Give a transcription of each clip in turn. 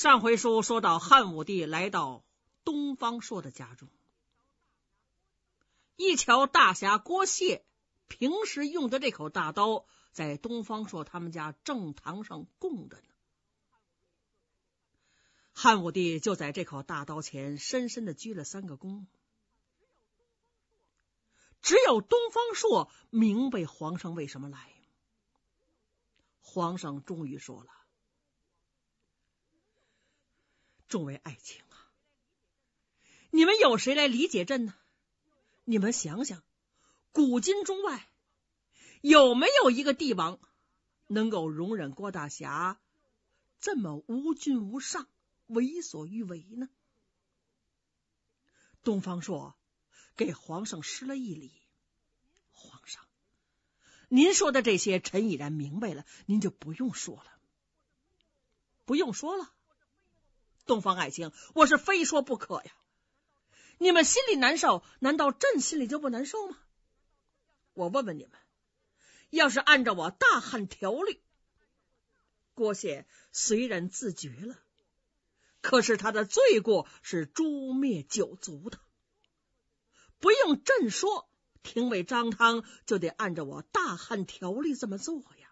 上回书说到，汉武帝来到东方朔的家中，一瞧大侠郭谢平时用的这口大刀，在东方朔他们家正堂上供着呢。汉武帝就在这口大刀前深深的鞠了三个躬。只有东方朔明白皇上为什么来。皇上终于说了。众位爱卿啊，你们有谁来理解朕呢？你们想想，古今中外有没有一个帝王能够容忍郭大侠这么无君无上、为所欲为呢？东方朔给皇上施了一礼。皇上，您说的这些，臣已然明白了，您就不用说了，不用说了。东方爱卿，我是非说不可呀！你们心里难受，难道朕心里就不难受吗？我问问你们，要是按照我大汉条例，郭谢虽然自绝了，可是他的罪过是诛灭九族的，不用朕说，廷尉张汤就得按照我大汉条例这么做呀！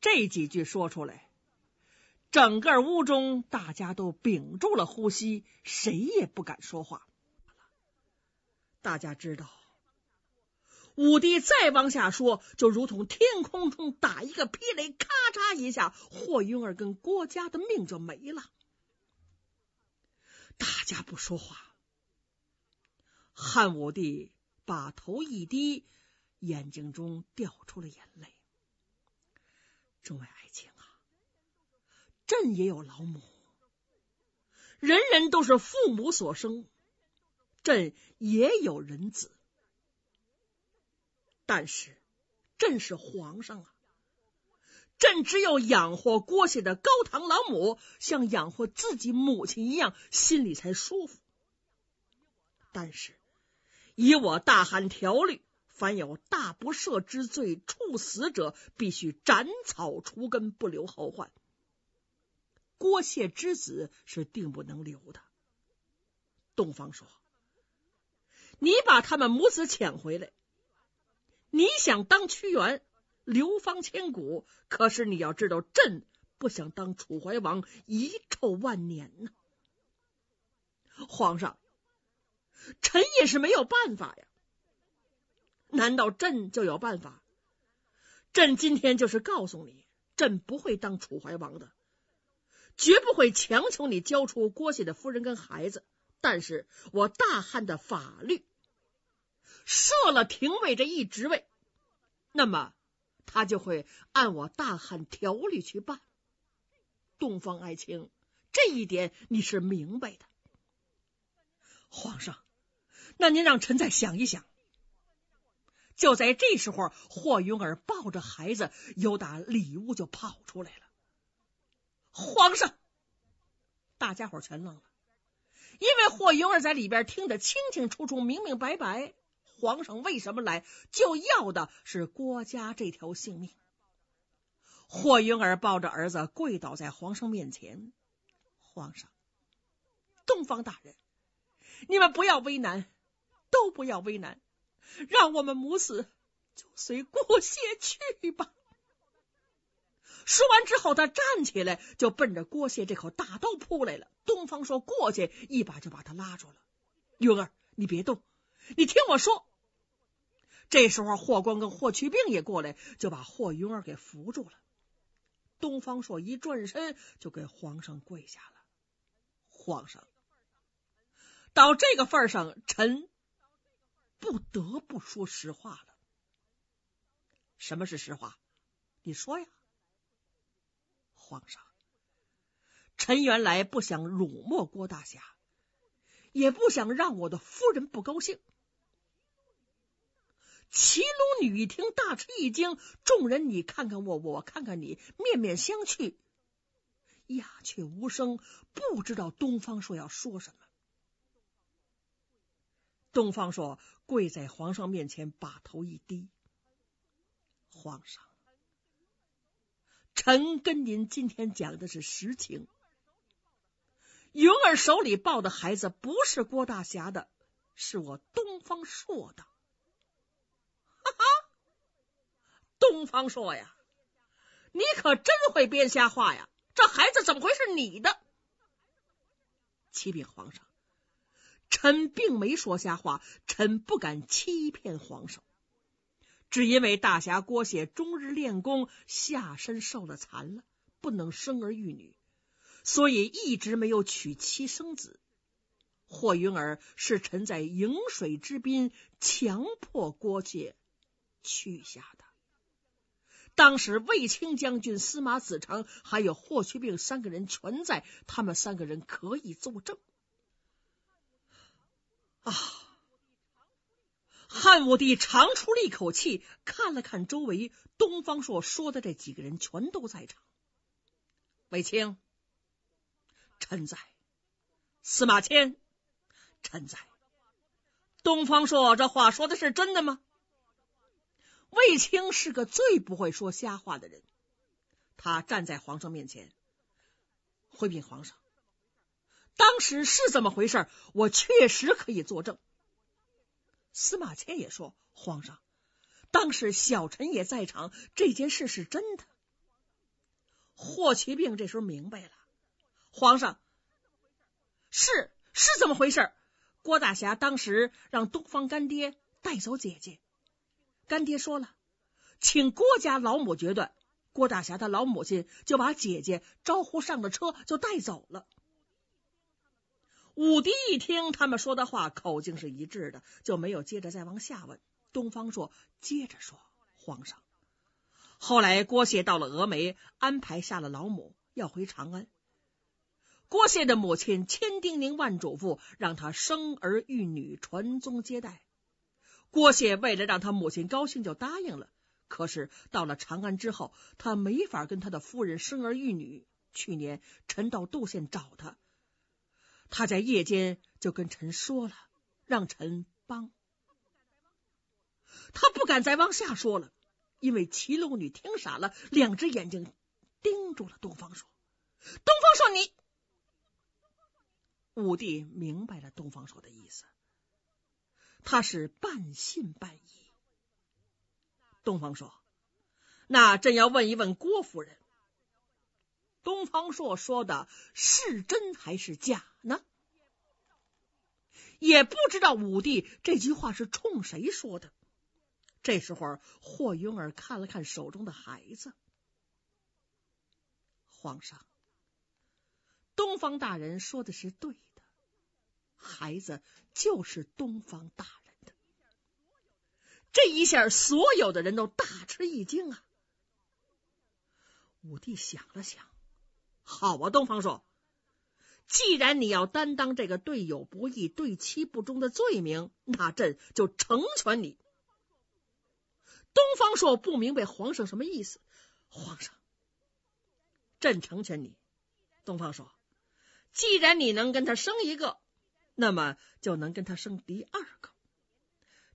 这几句说出来。整个屋中，大家都屏住了呼吸，谁也不敢说话。大家知道，武帝再往下说，就如同天空中打一个霹雷，咔嚓一下，霍云儿跟郭嘉的命就没了。大家不说话，汉武帝把头一低，眼睛中掉出了眼泪。众位爱卿。朕也有老母，人人都是父母所生，朕也有人子，但是朕是皇上啊，朕只有养活郭家的高堂老母，像养活自己母亲一样，心里才舒服。但是以我大汉条例，凡有大不赦之罪，处死者必须斩草除根，不留后患。郭谢之子是定不能留的。东方说：“你把他们母子抢回来，你想当屈原，流芳千古；可是你要知道，朕不想当楚怀王，遗臭万年呢。”皇上，臣也是没有办法呀。难道朕就有办法？朕今天就是告诉你，朕不会当楚怀王的。绝不会强求你交出郭家的夫人跟孩子，但是我大汉的法律设了廷尉这一职位，那么他就会按我大汉条例去办。东方爱卿，这一点你是明白的。皇上，那您让臣再想一想。就在这时候，霍云儿抱着孩子，由打里屋就跑出来了。皇上，大家伙全愣了，因为霍云儿在里边听得清清楚楚、明明白白，皇上为什么来就要的是郭家这条性命。霍云儿抱着儿子跪倒在皇上面前，皇上，东方大人，你们不要为难，都不要为难，让我们母子就随姑谢去吧。说完之后，他站起来就奔着郭谢这口大刀扑来了。东方朔过去一把就把他拉住了。云儿，你别动，你听我说。这时候霍光跟霍去病也过来，就把霍云儿给扶住了。东方朔一转身就给皇上跪下了。皇上，到这个份上，臣不得不说实话了。什么是实话？你说呀。皇上，臣原来不想辱没郭大侠，也不想让我的夫人不高兴。齐鲁女一听大吃一惊，众人你看看我，我看看你，面面相觑，鸦雀无声，不知道东方朔要说什么。东方朔跪在皇上面前，把头一低，皇上。臣跟您今天讲的是实情，云儿手里抱的孩子不是郭大侠的，是我东方朔的。哈哈，东方朔呀，你可真会编瞎话呀！这孩子怎么会是你的？启禀皇上，臣并没说瞎话，臣不敢欺骗皇上。只因为大侠郭解终日练功，下身受了残了，不能生儿育女，所以一直没有娶妻生子。霍云儿是臣在迎水之滨强迫郭解去下的，当时卫青将军、司马子长还有霍去病三个人全在，他们三个人可以作证。啊。汉武帝长出了一口气，看了看周围。东方朔说的这几个人全都在场。卫青、陈在；司马迁、陈在。东方朔，这话说的是真的吗？卫青是个最不会说瞎话的人，他站在皇上面前，回禀皇上：“当时是这么回事？我确实可以作证。”司马迁也说：“皇上，当时小臣也在场，这件事是真的。”霍去病这时候明白了，皇上是是这么回事。郭大侠当时让东方干爹带走姐姐，干爹说了，请郭家老母决断。郭大侠他老母亲就把姐姐招呼上了车，就带走了。武帝一听他们说的话口径是一致的，就没有接着再往下问。东方朔接着说：“皇上，后来郭谢到了峨眉，安排下了老母，要回长安。郭谢的母亲千叮咛万嘱咐，让他生儿育女，传宗接代。郭谢为了让他母亲高兴，就答应了。可是到了长安之后，他没法跟他的夫人生儿育女。去年臣到杜县找他。”他在夜间就跟臣说了，让臣帮。他不敢再往下说了，因为骑鲁女听傻了，两只眼睛盯住了东方说：“东方说你。”武帝明白了东方说的意思，他是半信半疑。东方说：“那朕要问一问郭夫人。”东方朔说的是真还是假呢？也不知道武帝这句话是冲谁说的。这时候，霍云儿看了看手中的孩子，皇上，东方大人说的是对的，孩子就是东方大人的。这一下，所有的人都大吃一惊啊！武帝想了想。好啊，东方朔，既然你要担当这个对友不义、对妻不忠的罪名，那朕就成全你。东方朔不明白皇上什么意思。皇上，朕成全你。东方朔，既然你能跟他生一个，那么就能跟他生第二个。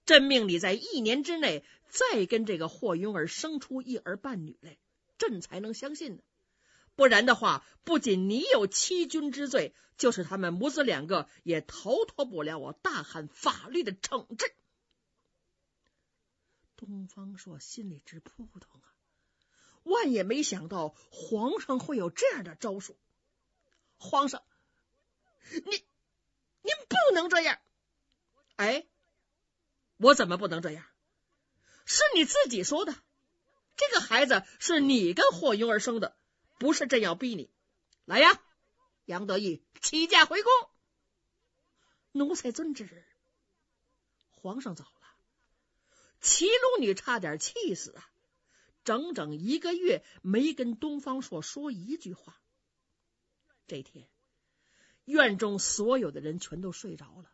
朕命你在一年之内再跟这个霍云儿生出一儿半女来，朕才能相信呢。不然的话，不仅你有欺君之罪，就是他们母子两个也逃脱不了我大汉法律的惩治。东方朔心里直扑通啊，万也没想到皇上会有这样的招数。皇上，你您不能这样！哎，我怎么不能这样？是你自己说的，这个孩子是你跟霍英儿生的。不是朕要逼你，来呀！杨得意，起驾回宫，奴才遵旨。皇上走了，齐鲁女差点气死啊！整整一个月没跟东方朔说一句话。这天，院中所有的人全都睡着了，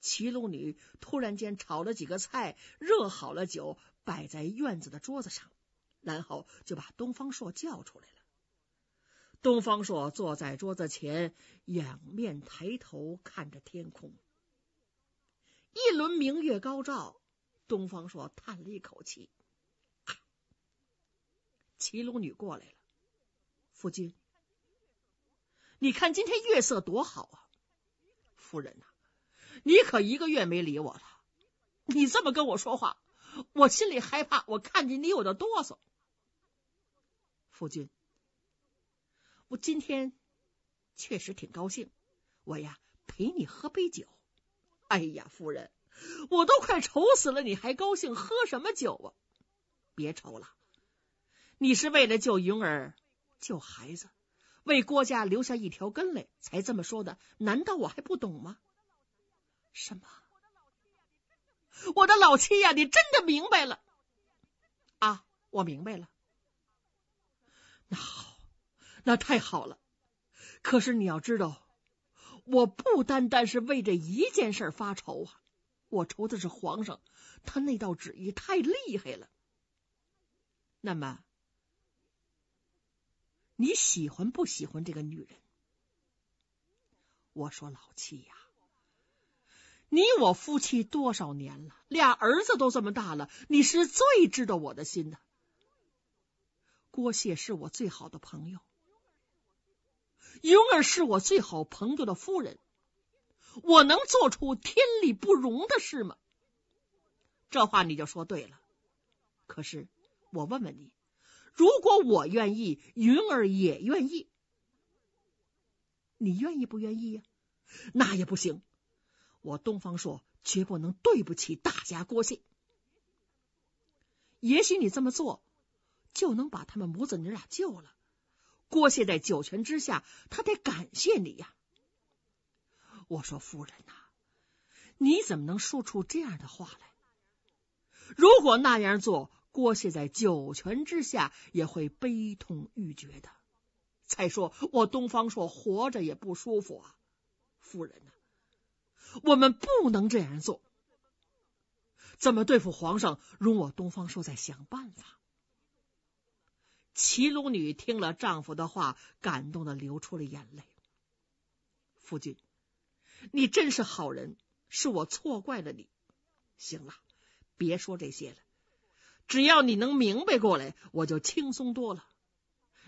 齐鲁女突然间炒了几个菜，热好了酒，摆在院子的桌子上，然后就把东方朔叫出来了。东方朔坐在桌子前，仰面抬头看着天空，一轮明月高照。东方朔叹了一口气。骑龙女过来了，夫君，你看今天月色多好啊！夫人呐，你可一个月没理我了，你这么跟我说话，我心里害怕，我看见你我就哆嗦。夫君。我今天确实挺高兴，我呀陪你喝杯酒。哎呀，夫人，我都快愁死了，你还高兴喝什么酒啊？别愁了，你是为了救云儿、救孩子，为郭家留下一条根来才这么说的。难道我还不懂吗？什么？我的老七呀，你真的明白了啊？我明白了。那好。那太好了，可是你要知道，我不单单是为这一件事发愁啊，我愁的是皇上他那道旨意太厉害了。那么你喜欢不喜欢这个女人？我说老七呀，你我夫妻多少年了，俩儿子都这么大了，你是最知道我的心的。郭谢是我最好的朋友。云儿是我最好朋友的夫人，我能做出天理不容的事吗？这话你就说对了。可是我问问你，如果我愿意，云儿也愿意，你愿意不愿意呀？那也不行，我东方朔绝不能对不起大家郭靖。也许你这么做就能把他们母子娘俩救了。郭谢在九泉之下，他得感谢你呀。我说夫人呐，你怎么能说出这样的话来？如果那样做，郭谢在九泉之下也会悲痛欲绝的。再说我东方朔活着也不舒服啊，夫人呐，我们不能这样做。怎么对付皇上，容我东方朔再想办法。齐鲁女听了丈夫的话，感动的流出了眼泪。夫君，你真是好人，是我错怪了你。行了，别说这些了，只要你能明白过来，我就轻松多了。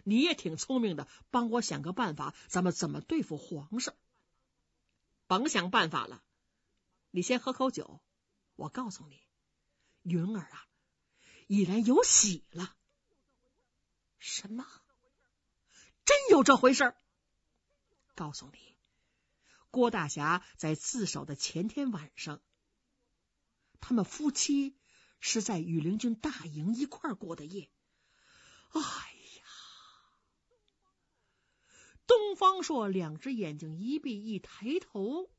你也挺聪明的，帮我想个办法，咱们怎么对付皇上？甭想办法了，你先喝口酒。我告诉你，云儿啊，已然有喜了。什么？真有这回事？告诉你，郭大侠在自首的前天晚上，他们夫妻是在羽林军大营一块过的夜。哎呀，东方朔两只眼睛一闭一抬头，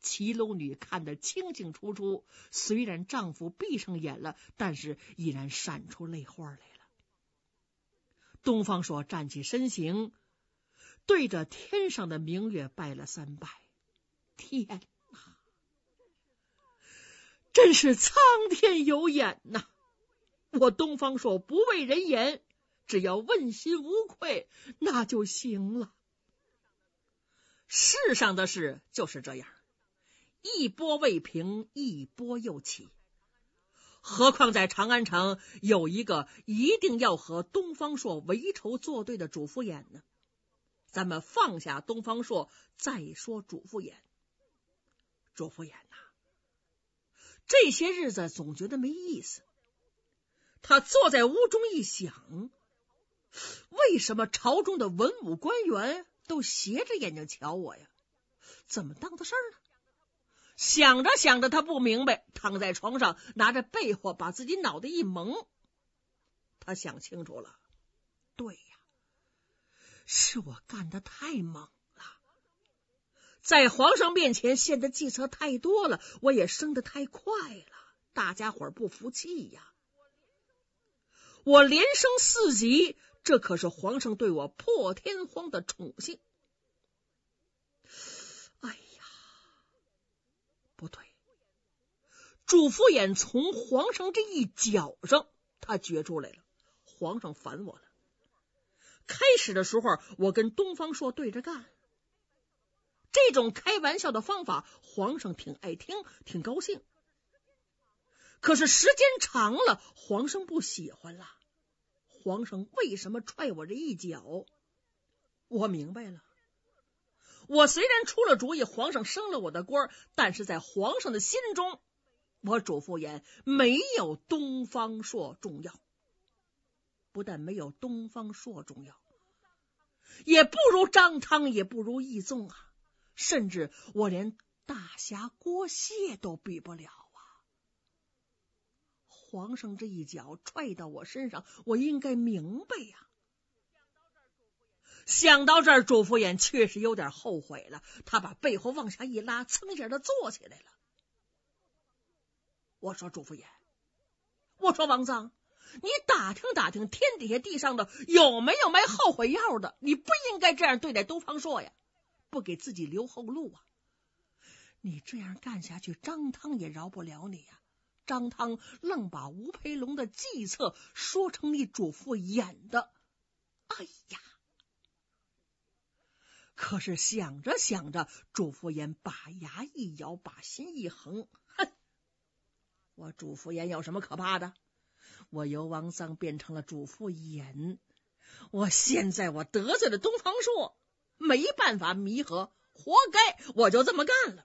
骑楼女看得清清楚楚。虽然丈夫闭上眼了，但是依然闪出泪花来了。东方朔站起身形，对着天上的明月拜了三拜。天哪，真是苍天有眼呐！我东方朔不畏人言，只要问心无愧那就行了。世上的事就是这样，一波未平，一波又起。何况在长安城有一个一定要和东方朔为仇作对的主父偃呢？咱们放下东方朔再说主父偃。主父偃呐，这些日子总觉得没意思。他坐在屋中一想，为什么朝中的文武官员都斜着眼睛瞧我呀？怎么当的事儿呢？想着想着，他不明白，躺在床上拿着被窝，把自己脑袋一蒙。他想清楚了，对呀，是我干的太猛了，在皇上面前献的计策太多了，我也升的太快了，大家伙不服气呀。我连升四级，这可是皇上对我破天荒的宠幸。主父眼从皇上这一脚上，他觉出来了，皇上烦我了。开始的时候，我跟东方朔对着干，这种开玩笑的方法，皇上挺爱听，挺高兴。可是时间长了，皇上不喜欢了。皇上为什么踹我这一脚？我明白了。我虽然出了主意，皇上升了我的官，但是在皇上的心中。我嘱咐言，没有东方朔重要，不但没有东方朔重要，也不如张汤，也不如易纵啊，甚至我连大侠郭谢都比不了啊！皇上这一脚踹到我身上，我应该明白呀。想到这儿，嘱咐言确实有点后悔了。他把背后往下一拉，噌一下的坐起来了。我说主父偃，我说王藏，你打听打听天底下地上的有没有卖后悔药的？你不应该这样对待东方朔呀，不给自己留后路啊！你这样干下去，张汤也饶不了你呀！张汤愣把吴培龙的计策说成你主父演的，哎呀！可是想着想着，主父偃把牙一咬，把心一横，哼。我主妇言有什么可怕的？我由王僧变成了主妇言，我现在我得罪了东方朔，没办法弥合，活该，我就这么干了。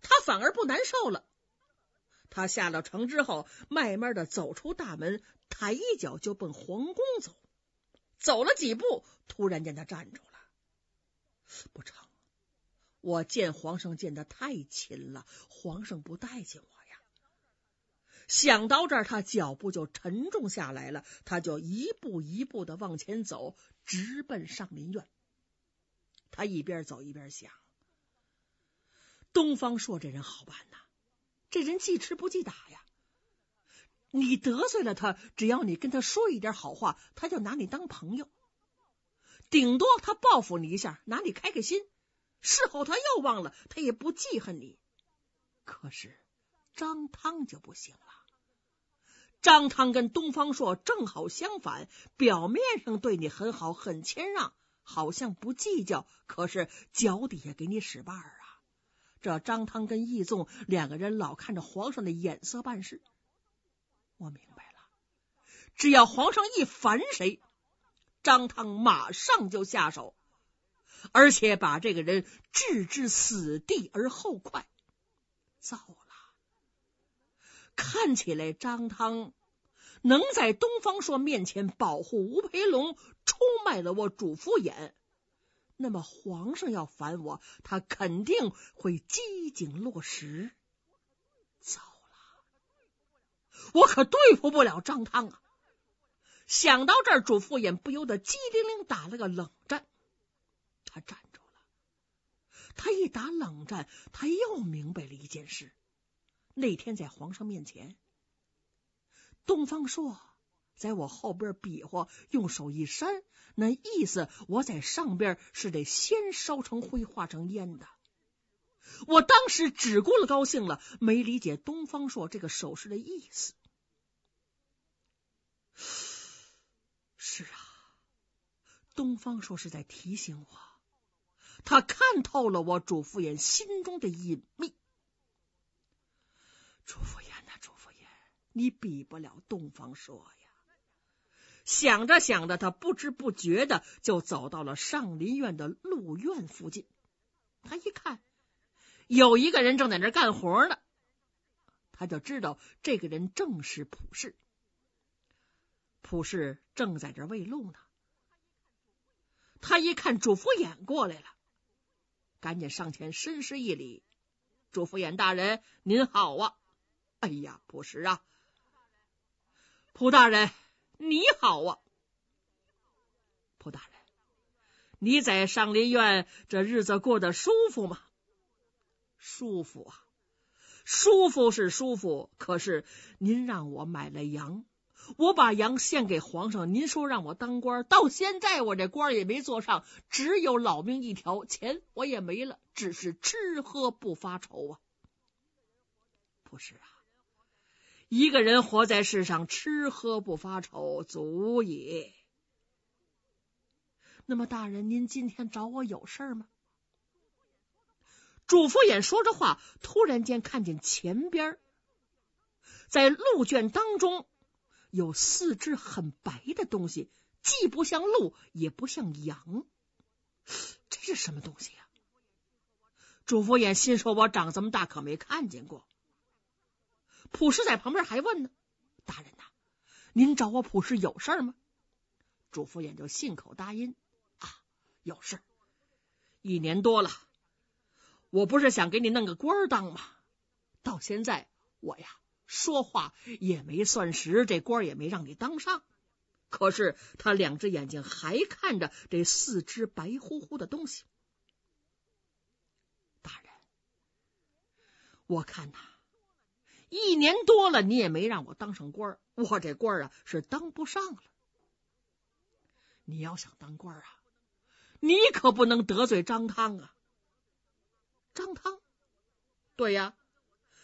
他反而不难受了。他下了床之后，慢慢的走出大门，抬一脚就奔皇宫走。走了几步，突然间他站住了，不成。我见皇上见的太勤了，皇上不待见我呀。想到这儿，他脚步就沉重下来了，他就一步一步的往前走，直奔上林苑。他一边走一边想：东方朔这人好办呐，这人记吃不记打呀。你得罪了他，只要你跟他说一点好话，他就拿你当朋友，顶多他报复你一下，拿你开开心。事后他又忘了，他也不记恨你。可是张汤就不行了。张汤跟东方朔正好相反，表面上对你很好、很谦让，好像不计较，可是脚底下给你使绊儿啊。这张汤跟义纵两个人老看着皇上的眼色办事。我明白了，只要皇上一烦谁，张汤马上就下手。而且把这个人置之死地而后快。糟了！看起来张汤能在东方朔面前保护吴培龙，出卖了我主父偃。那么皇上要反我，他肯定会机警落实。糟了！我可对付不了张汤啊！想到这儿，主父偃不由得机灵灵打了个冷战。他站住了，他一打冷战，他又明白了一件事：那天在皇上面前，东方朔在我后边比划，用手一扇，那意思我在上边是得先烧成灰，化成烟的。我当时只顾了高兴了，没理解东方朔这个手势的意思。是啊，东方朔是在提醒我。他看透了我主父偃心中的隐秘。主父偃呐，主父偃，你比不了东方朔呀！想着想着，他不知不觉的就走到了上林苑的鹿苑附近。他一看，有一个人正在那干活呢，他就知道这个人正是普氏。普氏正在这喂鹿呢，他一看主父偃过来了。赶紧上前，深施一礼，嘱咐严大人您好啊！哎呀，不是啊，蒲大人你好啊！蒲大人，你在上林苑这日子过得舒服吗？舒服啊，舒服是舒服，可是您让我买了羊。我把羊献给皇上，您说让我当官，到现在我这官也没做上，只有老命一条，钱我也没了，只是吃喝不发愁啊。不是啊，一个人活在世上，吃喝不发愁，足矣。那么大人，您今天找我有事吗？主父偃说着话，突然间看见前边，在鹿圈当中。有四只很白的东西，既不像鹿，也不像羊，这是什么东西呀？主佛眼心说：“我长这么大可没看见过。”普氏在旁边还问呢：“大人呐，您找我普氏有事吗？”主佛眼就信口答应：“啊，有事。一年多了，我不是想给你弄个官当吗？到现在我呀。”说话也没算实，这官也没让你当上。可是他两只眼睛还看着这四只白乎乎的东西。大人，我看呐，一年多了，你也没让我当上官我这官啊是当不上了。你要想当官啊，你可不能得罪张汤啊。张汤，对呀。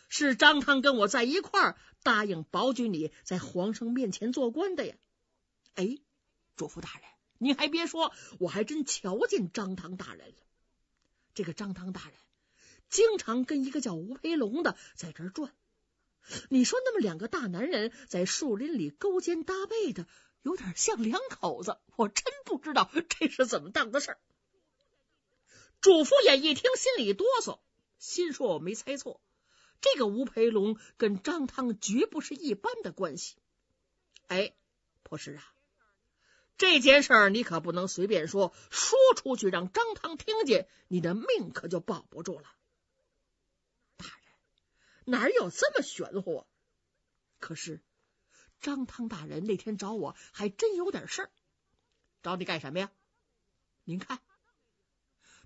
是张汤跟我在一块儿答应保举你在皇上面前做官的呀？哎，主父大人，你还别说，我还真瞧见张汤大人了。这个张汤大人经常跟一个叫吴培龙的在这转。你说那么两个大男人在树林里勾肩搭背的，有点像两口子。我真不知道这是怎么当的事。主父也一听，心里哆嗦，心说我没猜错。这个吴培龙跟张汤绝不是一般的关系，哎，不是啊，这件事儿你可不能随便说，说出去让张汤听见，你的命可就保不住了。大人，哪有这么玄乎？可是张汤大人那天找我还真有点事儿，找你干什么呀？您看，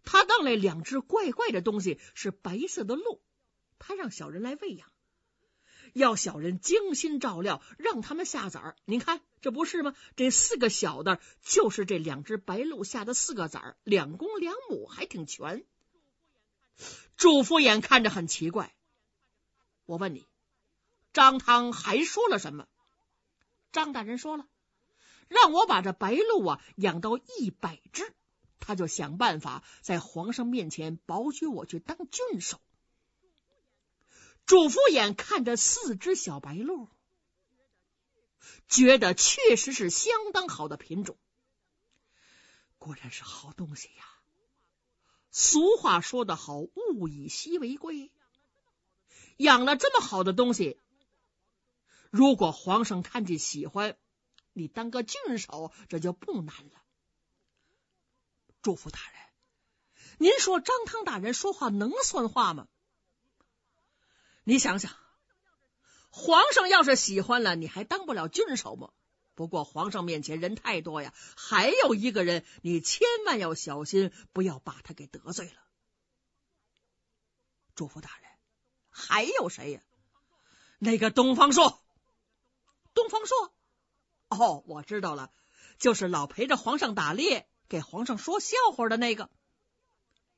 他弄那两只怪怪的东西，是白色的鹿。他让小人来喂养，要小人精心照料，让他们下崽儿。您看，这不是吗？这四个小的，就是这两只白鹿下的四个崽儿，两公两母，还挺全。主父眼看着很奇怪，我问你，张汤还说了什么？张大人说了，让我把这白鹿啊养到一百只，他就想办法在皇上面前保举我去当郡守。主仆眼看着四只小白鹿，觉得确实是相当好的品种。果然是好东西呀！俗话说得好，“物以稀为贵”，养了这么好的东西，如果皇上看见喜欢，你当个郡守，这就不难了。主福大人，您说张汤大人说话能算话吗？你想想，皇上要是喜欢了，你还当不了郡守吗？不过皇上面前人太多呀，还有一个人，你千万要小心，不要把他给得罪了。主父大人，还有谁呀？那个东方朔，东方朔？哦，我知道了，就是老陪着皇上打猎，给皇上说笑话的那个。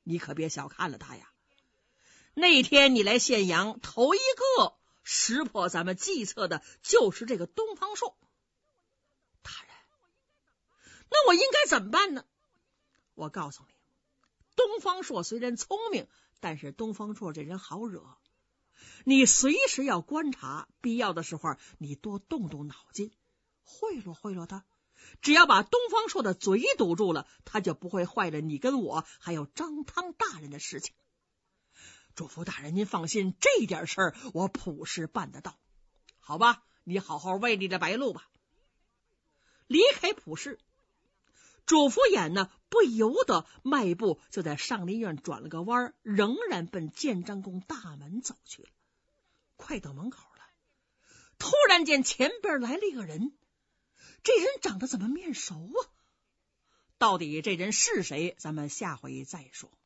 你可别小看了他呀。那天你来县阳，头一个识破咱们计策的就是这个东方朔。大人，那我应该怎么办呢？我告诉你，东方朔虽然聪明，但是东方朔这人好惹。你随时要观察，必要的时候你多动动脑筋，贿赂贿赂他。只要把东方朔的嘴堵住了，他就不会坏了你跟我还有张汤大人的事情。主咐大人，您放心，这点事儿我朴氏办得到，好吧？你好好喂你的白鹿吧。离开普氏，主父眼呢，不由得迈步就在上林苑转了个弯，仍然奔建章宫大门走去了。快到门口了，突然间前边来了一个人，这人长得怎么面熟啊？到底这人是谁？咱们下回再说。